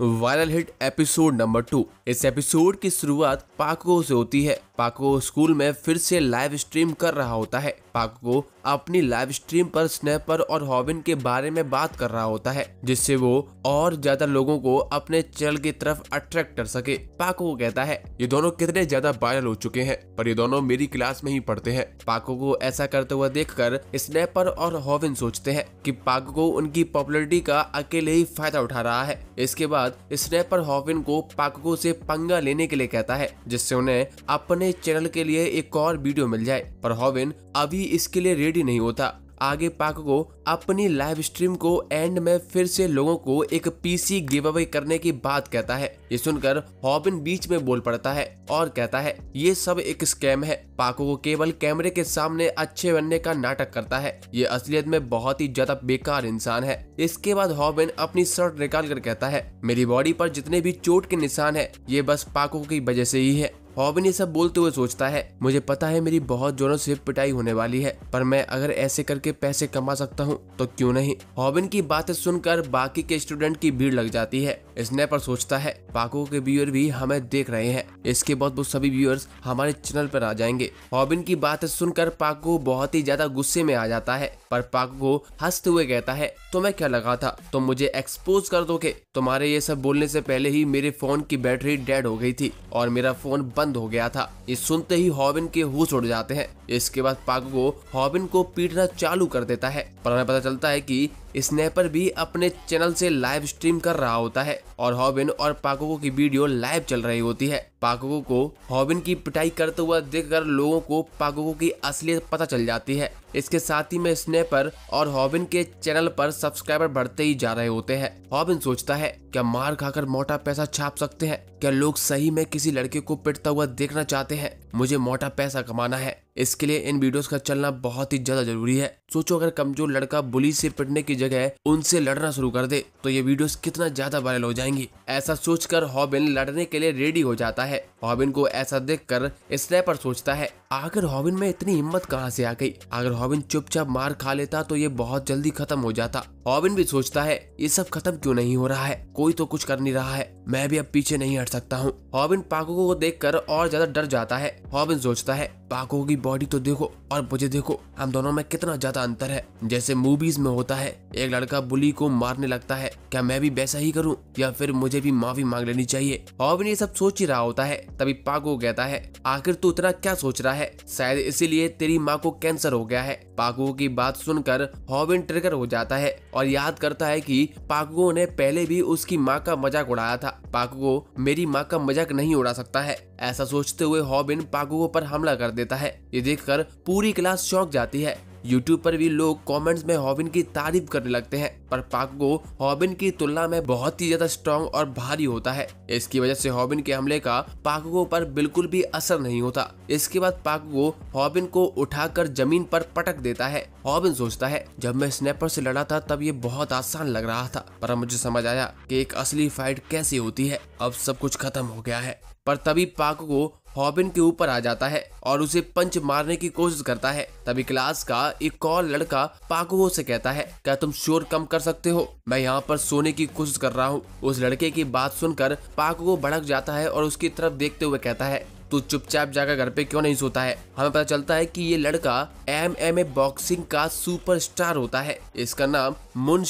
Viral hit episode number two इस episode की शुरुआत पाको से होती है पाको स्कूल में फिर से लाइव स्ट्रीम कर रहा होता है पाको अपनी लाइव स्ट्रीम पर स्नैपर और हॉबिन के बारे में बात कर रहा होता है जिससे वो और ज्यादा लोगों को अपने चैनल की तरफ अट्रैक्ट कर सके पाको को कहता है ये दोनों कितने ज्यादा वायरल हो चुके हैं पर ये दोनों मेरी क्लास में ही पढ़ते हैं पाको को ऐसा करते हुए देख कर स्नेपर और हॉविन सोचते हैं की पाको को उनकी पॉपुलरिटी का अकेले ही फायदा उठा रहा है इसके बाद स्नेपर हॉविन को पाको से पंगा लेने के लिए कहता है जिससे उन्हें अपने अपने चैनल के लिए एक और वीडियो मिल जाए पर हॉविन अभी इसके लिए रेडी नहीं होता आगे पाक को अपनी लाइव स्ट्रीम को एंड में फिर से लोगों को एक पीसी गिव अवे करने की बात कहता है ये सुनकर हॉबिन बीच में बोल पड़ता है और कहता है ये सब एक स्कैम है पाको को केवल कैमरे के सामने अच्छे बनने का नाटक करता है ये असलियत में बहुत ही ज्यादा बेकार इंसान है इसके बाद हॉबिन अपनी शर्ट निकाल कर कहता है मेरी बॉडी पर जितने भी चोट के निशान है ये बस पाको की वजह से ही है हॉबिन ये सब बोलते हुए सोचता है मुझे पता है मेरी बहुत जोरों से पिटाई होने वाली है पर मैं अगर ऐसे करके पैसे कमा सकता हूँ तो क्यों नहीं हॉबिन की बातें सुनकर बाकी के स्टूडेंट की भीड़ लग जाती है स्नैपर सोचता है पाको के व्यूअर भी हमें देख रहे हैं इसके बाद वो सभी व्यूअर्स हमारे चैनल पर आ जाएंगे हॉबिन की बात सुनकर पाको बहुत ही ज्यादा गुस्से में आ जाता है पर पाको को हंसते हुए कहता है तुम्हें क्या लगा था तुम मुझे एक्सपोज कर दोगे तुम्हारे ये सब बोलने से पहले ही मेरे फोन की बैटरी डेड हो गई थी और मेरा फोन बंद हो गया था ये सुनते ही हॉबिन के होश उड़ जाते हैं इसके बाद पाको को हॉबिन को पीटना चालू कर देता है पर हमें पता चलता है की स्नैपर भी अपने चैनल से लाइव स्ट्रीम कर रहा होता है और हॉबिन और पाकोको की वीडियो लाइव चल रही होती है पागों को हॉबिन की पिटाई करते हुआ देखकर लोगों को पागों की असलियत पता चल जाती है इसके साथ ही में स्नेपर और हॉबिन के चैनल पर सब्सक्राइबर बढ़ते ही जा रहे होते हैं हॉबिन सोचता है क्या मार खाकर मोटा पैसा छाप सकते हैं क्या लोग सही में किसी लड़के को पिटता हुआ देखना चाहते हैं मुझे मोटा पैसा कमाना है इसके लिए इन वीडियोस का चलना बहुत ही ज्यादा जरूरी है सोचो अगर कमजोर लड़का बुली से पिटने की जगह उनसे लड़ना शुरू कर दे तो ये वीडियोस कितना ज्यादा वायरल हो जाएंगी ऐसा सोचकर हॉबिन लड़ने के लिए रेडी हो जाता है है रॉबिन को ऐसा देखकर स्नैपर सोचता है आखिर हॉबिन में इतनी हिम्मत कहाँ से आ गई अगर हॉबिन चुपचाप मार खा लेता तो ये बहुत जल्दी खत्म हो जाता हॉबिन भी सोचता है ये सब खत्म क्यों नहीं हो रहा है कोई तो कुछ कर नहीं रहा है मैं भी अब पीछे नहीं हट सकता हूँ हॉबिन पाको को कर और ज्यादा डर जाता है हॉबिन सोचता है पाको की बॉडी तो देखो और मुझे देखो हम दोनों में कितना ज्यादा अंतर है जैसे मूवीज में होता है एक लड़का बुली को मारने लगता है क्या मैं भी वैसा ही करूँ या फिर मुझे भी माफी मांग लेनी चाहिए हॉबिन ये सब सोच ही रहा होता है तभी पाको कहता है आखिर तू इतना क्या सोच रहा है है शायद इसीलिए तेरी माँ को कैंसर हो गया है पाकुओ की बात सुनकर हॉबिन ट्रिगर हो जाता है और याद करता है कि पाकुओ ने पहले भी उसकी माँ का मजाक उड़ाया था पाकुओ मेरी माँ का मजाक नहीं उड़ा सकता है ऐसा सोचते हुए हॉबिन पाकुओ पर हमला कर देता है ये देखकर पूरी क्लास चौंक जाती है यूट्यूब पर भी लोग कॉमेंट्स में हॉबिन की तारीफ करने लगते हैं पर पाको हॉबिन की तुलना में बहुत ही ज्यादा स्ट्रॉन्ग और भारी होता है इसकी वजह से हॉबिन के हमले का पाको पर बिल्कुल भी असर नहीं होता इसके बाद पाको हॉबिन को उठाकर जमीन पर पटक देता है हॉबिन सोचता है जब मैं स्नैपर से लड़ा था तब ये बहुत आसान लग रहा था पर मुझे समझ आया की एक असली फाइट कैसी होती है अब सब कुछ खत्म हो गया है पर तभी पाक को हॉबिन के ऊपर आ जाता है और उसे पंच मारने की कोशिश करता है तभी क्लास का एक और लड़का पाकुओ से कहता है क्या तुम शोर कम कर सकते हो मैं यहाँ पर सोने की कोशिश कर रहा हूँ उस लड़के की बात सुनकर पाकुओ भड़क जाता है और उसकी तरफ देखते हुए कहता है तू चुपचाप जाकर घर पे क्यों नहीं सोता है हमें पता चलता है कि ये लड़का एम एम ए बॉक्सिंग का सुपरस्टार होता है इसका नाम मुन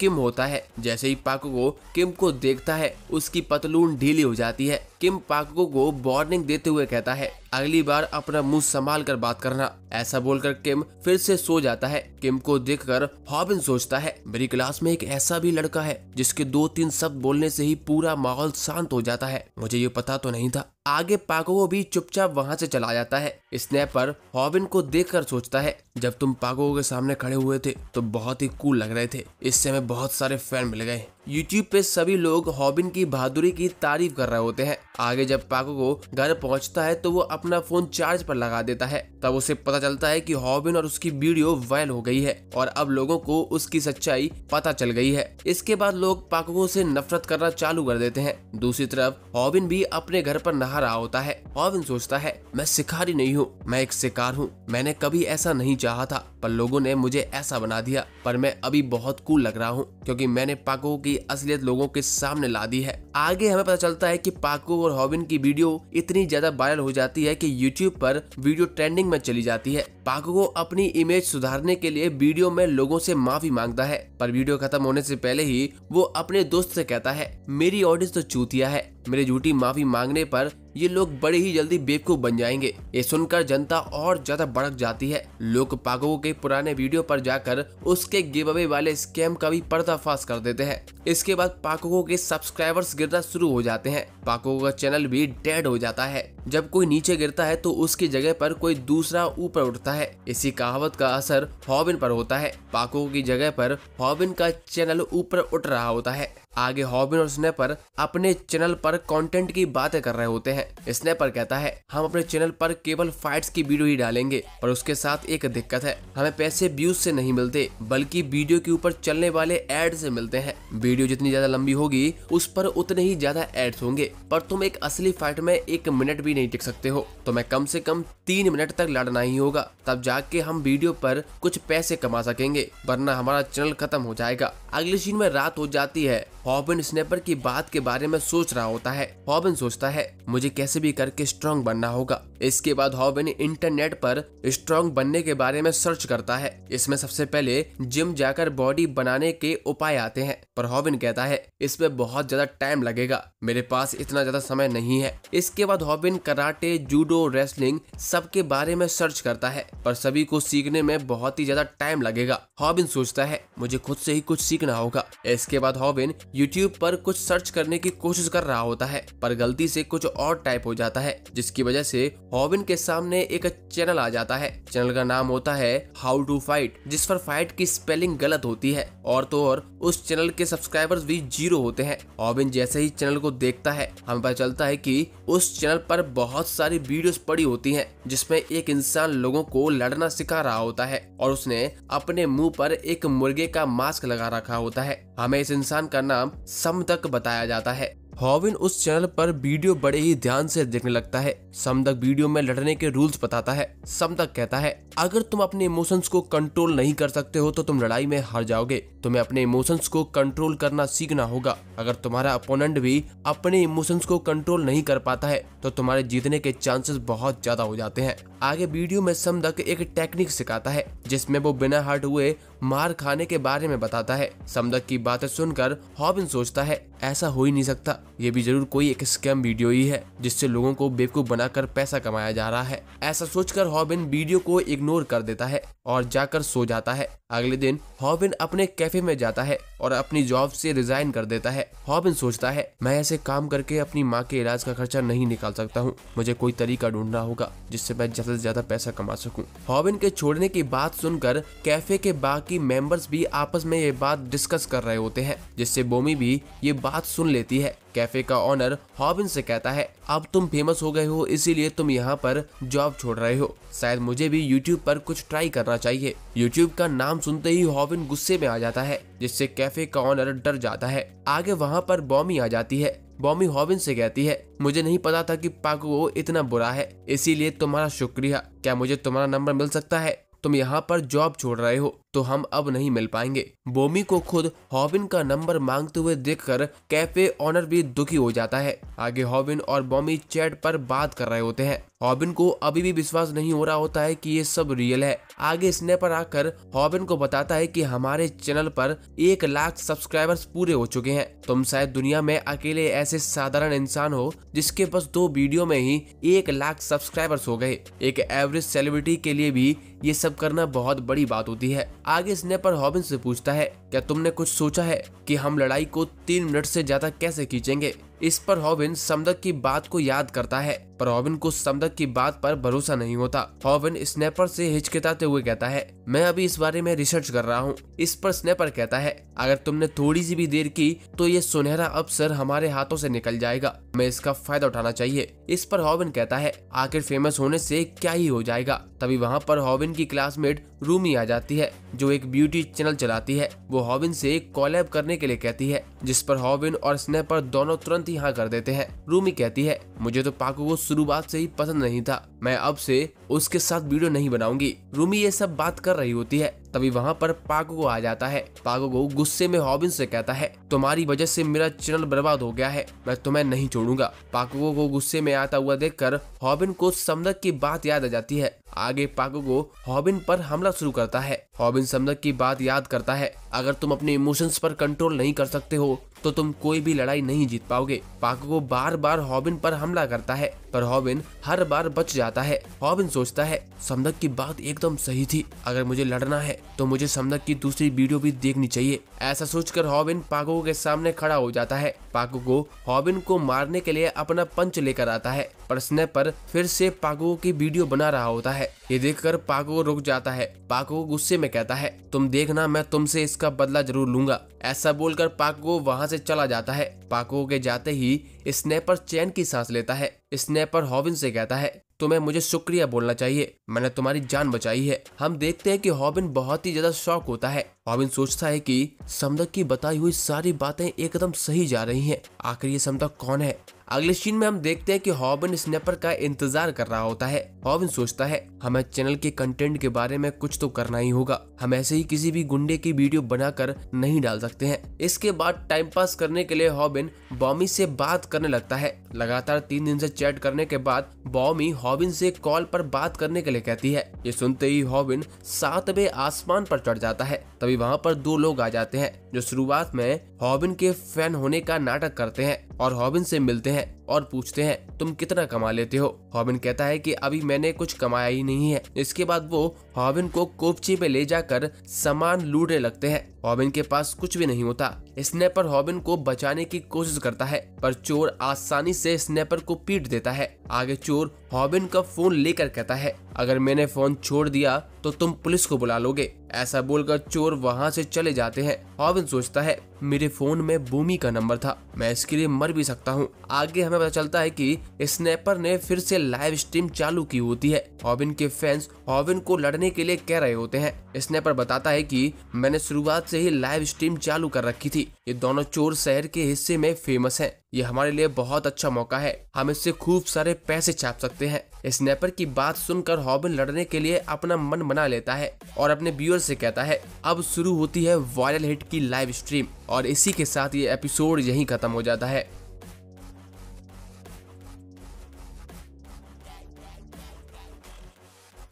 किम होता है जैसे ही पाको किम को देखता है उसकी पतलून ढीली हो जाती है किम पाको को वार्निंग देते हुए कहता है अगली बार अपना मुंह संभाल कर बात करना ऐसा बोलकर किम फिर से सो जाता है किम को देखकर हॉबिन सोचता है मेरी क्लास में एक ऐसा भी लड़का है जिसके दो तीन शब्द बोलने से ही पूरा माहौल शांत हो जाता है मुझे ये पता तो नहीं था आगे पाको भी चुपचाप वहाँ से चला जाता है स्नैपर हॉबिन को देख सोचता है जब तुम पागो के सामने खड़े हुए थे तो बहुत ही कूल लग रहे थे इससे हमें बहुत सारे फैन मिल गए यूट्यूब पे सभी लोग हॉबिन की बहादुरी की तारीफ कर रहे होते हैं आगे जब पाको को घर पहुंचता है तो वो अपना फोन चार्ज पर लगा देता है तब उसे पता चलता है कि हॉबिन और उसकी वीडियो वायरल हो गई है और अब लोगों को उसकी सच्चाई पता चल गई है इसके बाद लोग पाको से नफरत करना चालू कर देते हैं दूसरी तरफ हॉबिन भी अपने घर पर नहा रहा होता है हॉबिन सोचता है मैं शिकारी नहीं हूँ मैं एक शिकार हूँ मैंने कभी ऐसा नहीं चाह चाहा था पर लोगों ने मुझे ऐसा बना दिया पर मैं अभी बहुत कूल लग रहा हूँ क्योंकि मैंने पाको की असलियत लोगों के सामने ला दी है आगे हमें पता चलता है की पाको और हॉबिन की वीडियो इतनी ज्यादा वायरल हो जाती है की यूट्यूब पर वीडियो ट्रेंडिंग में चली जाती है पाको को अपनी इमेज सुधारने के लिए वीडियो में लोगों से माफी मांगता है पर वीडियो खत्म होने से पहले ही वो अपने दोस्त से कहता है मेरी ऑडियंस तो चूतिया है मेरे झूठी माफी मांगने पर ये लोग बड़े ही जल्दी बेवकूफ बन जाएंगे ये सुनकर जनता और ज्यादा भड़क जाती है लोग पाको के के पुराने वीडियो पर जाकर उसके गिव अवे वाले स्कैम का भी पर्दाफाश कर देते हैं इसके बाद पाकोगो के सब्सक्राइबर्स गिरना शुरू हो जाते हैं पाकोगो का चैनल भी डेड हो जाता है जब कोई नीचे गिरता है तो उसकी जगह पर कोई दूसरा ऊपर उठता है इसी कहावत का असर हॉबिन पर होता है पाको की जगह पर हॉबिन का चैनल ऊपर उठ रहा होता है आगे हॉबिन और स्नेपर अपने चैनल पर कंटेंट की बातें कर रहे होते हैं स्नेपर कहता है हम अपने चैनल पर केवल फाइट्स की वीडियो ही डालेंगे पर उसके साथ एक दिक्कत है हमें पैसे व्यूज से नहीं मिलते बल्कि वीडियो के ऊपर चलने वाले एड से मिलते हैं वीडियो जितनी ज्यादा लंबी होगी उस पर उतने ही ज्यादा एड्स होंगे पर तुम एक असली फाइट में एक मिनट भी नहीं टिक सकते हो तो मैं कम से कम तीन मिनट तक लड़ना ही होगा तब जाके हम वीडियो पर कुछ पैसे कमा सकेंगे वरना हमारा चैनल खत्म हो जाएगा अगले सीन में रात हो जाती है हॉबिन स्नेपर की बात के बारे में सोच रहा होता है हॉबिन सोचता है मुझे कैसे भी करके स्ट्रॉन्ग बनना होगा इसके बाद हॉबिन इंटरनेट पर स्ट्रॉन्ग बनने के बारे में सर्च करता है इसमें सबसे पहले जिम जाकर बॉडी बनाने के उपाय आते हैं पर हॉबिन कहता है इसमें बहुत ज्यादा टाइम लगेगा मेरे पास इतना ज्यादा समय नहीं है इसके बाद हॉबिन कराटे जूडो रेसलिंग सबके बारे में सर्च करता है पर सभी को सीखने में बहुत ही ज्यादा टाइम लगेगा हॉबिन सोचता है मुझे खुद से ही कुछ सीख सीखना होगा इसके बाद हॉबिन यूट्यूब पर कुछ सर्च करने की कोशिश कर रहा होता है पर गलती से कुछ और टाइप हो जाता है जिसकी वजह से हॉबिन के सामने एक चैनल आ जाता है चैनल का नाम होता है हाउ टू फाइट जिस पर फाइट की स्पेलिंग गलत होती है और तो और उस चैनल के सब्सक्राइबर्स भी जीरो होते हैं हॉबिन जैसे ही चैनल को देखता है हमें पता चलता है की उस चैनल पर बहुत सारी वीडियोस पड़ी होती हैं जिसमें एक इंसान लोगों को लड़ना सिखा रहा होता है और उसने अपने मुंह पर एक मुर्गे का मास्क लगा रखा रखा होता है हमें इस इंसान का नाम समदक बताया जाता है हॉविन उस चैनल पर वीडियो बड़े ही ध्यान से देखने लगता है समदक वीडियो में लड़ने के रूल्स बताता है समदक कहता है अगर तुम अपने इमोशंस को कंट्रोल नहीं कर सकते हो तो तुम लड़ाई में हार जाओगे तुम्हें अपने इमोशंस को कंट्रोल करना सीखना होगा अगर तुम्हारा अपोनेंट भी अपने इमोशंस को कंट्रोल नहीं कर पाता है तो तुम्हारे जीतने के चांसेस बहुत ज्यादा हो जाते हैं आगे वीडियो में समदक एक टेक्निक सिखाता है जिसमे वो बिना हार्ट हुए मार खाने के बारे में बताता है समदक की बातें सुनकर हॉबिन सोचता है ऐसा हो ही नहीं सकता ये भी जरूर कोई एक स्कैम वीडियो ही है जिससे लोगों को बेवकूफ बनाकर पैसा कमाया जा रहा है ऐसा सोचकर हॉबिन वीडियो को इग्नोर कर देता है और जाकर सो जाता है अगले दिन हॉबिन अपने कैफे में जाता है और अपनी जॉब से रिजाइन कर देता है हॉबिन सोचता है मैं ऐसे काम करके अपनी माँ के इलाज का खर्चा नहीं निकाल सकता हूँ मुझे कोई तरीका ढूंढना होगा जिससे मैं ज्यादा से ज्यादा पैसा कमा सकूँ हॉबिन के छोड़ने की बात सुनकर कैफे के बाग बाकी मेंबर्स भी आपस में ये बात डिस्कस कर रहे होते हैं जिससे बोमी भी ये बात सुन लेती है कैफे का ऑनर हॉबिन से कहता है अब तुम फेमस हो गए हो इसीलिए तुम यहाँ पर जॉब छोड़ रहे हो शायद मुझे भी यूट्यूब पर कुछ ट्राई करना चाहिए यूट्यूब का नाम सुनते ही हॉबिन गुस्से में आ जाता है जिससे कैफे का ऑनर डर जाता है आगे वहाँ पर बॉमी आ जाती है बॉमी हॉबिन से कहती है मुझे नहीं पता था कि वो इतना बुरा है इसीलिए तुम्हारा शुक्रिया क्या मुझे तुम्हारा नंबर मिल सकता है तुम यहाँ पर जॉब छोड़ रहे हो तो हम अब नहीं मिल पाएंगे बोमी को खुद हॉबिन का नंबर मांगते हुए देखकर कैफे ऑनर भी दुखी हो जाता है आगे हॉबिन और बॉमी चैट पर बात कर रहे होते हैं हॉबिन को अभी भी विश्वास नहीं हो रहा होता है कि ये सब रियल है आगे स्ने पर आकर हॉबिन को बताता है कि हमारे चैनल पर एक लाख सब्सक्राइबर्स पूरे हो चुके हैं तुम शायद दुनिया में अकेले ऐसे साधारण इंसान हो जिसके बस दो वीडियो में ही एक लाख सब्सक्राइबर्स हो गए एक एवरेज सेलिब्रिटी के लिए भी ये सब करना बहुत बड़ी बात होती है आगे स्नेपर हॉबिन से पूछता है क्या तुमने कुछ सोचा है कि हम लड़ाई को तीन मिनट से ज्यादा कैसे खींचेंगे इस पर हॉविन समदक की बात को याद करता है पर हॉविन को समदक की बात पर भरोसा नहीं होता हॉविन स्नेपर से हिचकिताते हुए कहता है मैं अभी इस बारे में रिसर्च कर रहा हूँ इस पर स्नेपर कहता है अगर तुमने थोड़ी सी भी देर की तो ये सुनहरा अवसर हमारे हाथों से निकल जाएगा हमें इसका फायदा उठाना चाहिए इस पर हॉविन कहता है आखिर फेमस होने से क्या ही हो जाएगा तभी वहाँ पर हॉविन की क्लासमेट रूमी आ जाती है जो एक ब्यूटी चैनल चलाती है वो हॉविन से कॉलैब करने के लिए कहती है जिस पर हॉविन और स्नेपर दोनों तुरंत तुरंत हाँ कर देते हैं रूमी कहती है मुझे तो पाकू को शुरुआत से ही पसंद नहीं था मैं अब से उसके साथ वीडियो नहीं बनाऊंगी रूमी ये सब बात कर रही होती है तभी वहाँ पर पागोगो आ जाता है पागोगो गुस्से में हॉबिन से कहता है तुम्हारी वजह से मेरा चैनल बर्बाद हो गया है मैं तुम्हें नहीं छोड़ूंगा पागोगो को गुस्से में आता हुआ देखकर हॉबिन को समदक की बात याद आ जाती है आगे पागोगो हॉबिन पर हमला शुरू करता है हॉबिन समदक की बात याद करता है अगर तुम अपने इमोशंस पर कंट्रोल नहीं कर सकते हो तो तुम कोई भी लड़ाई नहीं जीत पाओगे पाको बार बार हॉबिन पर हमला करता है पर हॉबिन हर बार बच जाता है हॉबिन सोचता है समदक की बात एकदम सही थी अगर मुझे लड़ना है तो मुझे समदक की दूसरी वीडियो भी देखनी चाहिए ऐसा सोचकर हॉबिन पाको के सामने खड़ा हो जाता है पाको को हॉबिन को मारने के लिए अपना पंच लेकर आता है पर स्नेपर फिर से पागो की वीडियो बना रहा होता है ये देखकर पागो रुक जाता है पागो गुस्से में कहता है तुम देखना मैं तुमसे इसका बदला जरूर लूंगा ऐसा बोलकर पाको वहाँ से चला जाता है पाको के जाते ही स्नेपर चैन की सांस लेता है स्नेपर हॉबिन से कहता है तुम्हें मुझे शुक्रिया बोलना चाहिए मैंने तुम्हारी जान बचाई है हम देखते हैं कि हॉबिन बहुत ही ज्यादा शौक होता है हॉबिन सोचता है कि समदक की बताई हुई सारी बातें एकदम सही जा रही हैं। आखिर ये समदक कौन है अगले सीन में हम देखते हैं कि हॉबिन स्नेपर का इंतजार कर रहा होता है हॉबिन सोचता है हमें चैनल के कंटेंट के बारे में कुछ तो करना ही होगा हम ऐसे ही किसी भी गुंडे की वीडियो बनाकर नहीं डाल सकते हैं इसके बाद टाइम पास करने के लिए हॉबिन बॉमी से बात करने लगता है लगातार तीन दिन से चैट करने के बाद बॉमी हॉबिन से कॉल पर बात करने के लिए कहती है ये सुनते ही हॉबिन सातवे आसमान पर चढ़ जाता है तभी वहाँ पर दो लोग आ जाते हैं जो शुरुआत में हॉबिन के फैन होने का नाटक करते हैं और हॉबिन से मिलते हैं और पूछते हैं तुम कितना कमा लेते हो हॉबिन कहता है कि अभी मैंने कुछ कमाया ही नहीं है इसके बाद वो हॉबिन को कोपची में ले जाकर सामान लूटने लगते हैं हॉबिन के पास कुछ भी नहीं होता स्नेपर हॉबिन को बचाने की कोशिश करता है पर चोर आसानी से स्नेपर को पीट देता है आगे चोर हॉबिन का फोन लेकर कहता है अगर मैंने फोन छोड़ दिया तो तुम पुलिस को बुला लोगे ऐसा बोलकर चोर वहाँ से चले जाते हैं हॉबिन सोचता है मेरे फोन में भूमि का नंबर था मैं इसके लिए मर भी सकता हूँ आगे हमें में पता चलता है कि स्नैपर ने फिर से लाइव स्ट्रीम चालू की होती है हॉबिन के फैंस हॉबिन को लड़ने के लिए कह रहे होते हैं स्नैपर बताता है कि मैंने शुरुआत से ही लाइव स्ट्रीम चालू कर रखी थी ये दोनों चोर शहर के हिस्से में फेमस है ये हमारे लिए बहुत अच्छा मौका है हम इससे खूब सारे पैसे छाप सकते हैं स्नैपर की बात सुनकर हॉबिन लड़ने के लिए अपना मन बना लेता है और अपने व्यूअर से कहता है अब शुरू होती है वायरल हिट की लाइव स्ट्रीम और इसी के साथ ये एपिसोड यहीं खत्म हो जाता है